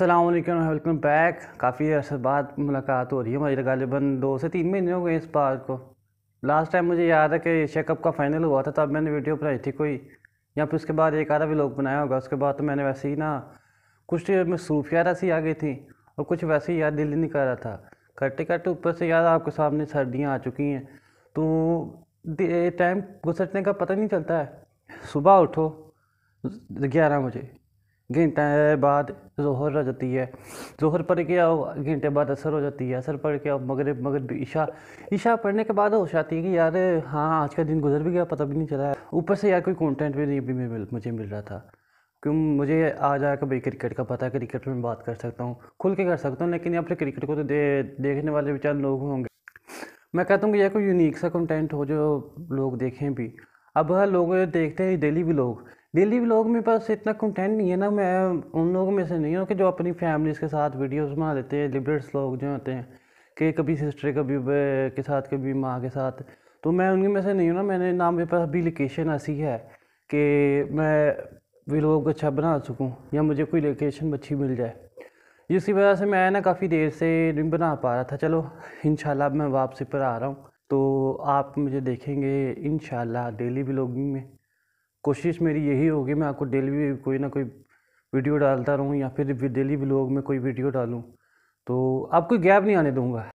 अल्लाम welcome back काफ़ी अर्से बाद मुलाकात हो रही है हमारी गालिबा दो से तीन महीने हो गए इस बार को लास्ट टाइम मुझे याद है कि कप का फाइनल हुआ था तब मैंने वीडियो बनाई थी कोई या फिर उसके बाद एक आधा भी लोग बनाया होगा उसके बाद तो मैंने वैसे ही ना कुछ तो मसरूफियात ऐसी आ गई थी और कुछ वैसे ही याद दिल नहीं कर रहा था करते करते ऊपर से याद आपके सामने सर्दियाँ आ चुकी हैं तो टाइम गुजरने का पता नहीं चलता है सुबह उठो ग्यारह बजे घंटे बाद जोहर रह जाती है जहर पढ़ के आओ घंटे बाद असर हो जाती है असर पढ़ के आओ मगरब मगरब ईशा ईशा पढ़ने के बाद होश आती है कि यार हाँ आज का दिन गुजर भी गया पता भी नहीं चला है ऊपर से यार कोई कंटेंट भी नहीं भी मिल मुझे मिल रहा था क्यों मुझे आज आकर भाई क्रिकेट का पता है क्रिकेट में बात कर सकता हूँ खुल के कर सकता हूँ लेकिन यहाँ पर क्रिकेट को तो दे, देखने वाले बेचारे लोग होंगे मैं कहता हूँ कि यह कोई यूनिक सा कंटेंट हो जो लोग देखें भी अब हाँ, लोग देखते हैं डेली भी लोग डेली व्लॉग मेरे पास इतना कंटेंट नहीं है ना मैं उन लोगों में से नहीं हूँ कि जो अपनी फैमिलीज़ के साथ वीडियोस बना लेते हैं लिबरेट्स लोग जो होते हैं कि कभी सिस्टर कभी के साथ कभी माँ के साथ तो मैं उनके में से नहीं हूँ ना मैंने ना मेरे पास अभी लोकेशन ऐसी है कि मैं व्लॉग अच्छा बना सकूँ या मुझे कोई लोकेशन अच्छी मिल जाए जिसकी वजह से मैं ना काफ़ी देर से नहीं बना पा रहा था चलो इन मैं वापसी पर आ रहा हूँ तो आप मुझे देखेंगे इन डेली ब्लॉगिंग में कोशिश मेरी यही होगी मैं आपको डेली कोई ना कोई वीडियो डालता रहूँ या फिर डेली ब्लॉग में कोई वीडियो डालूँ तो आपको गैप नहीं आने दूँगा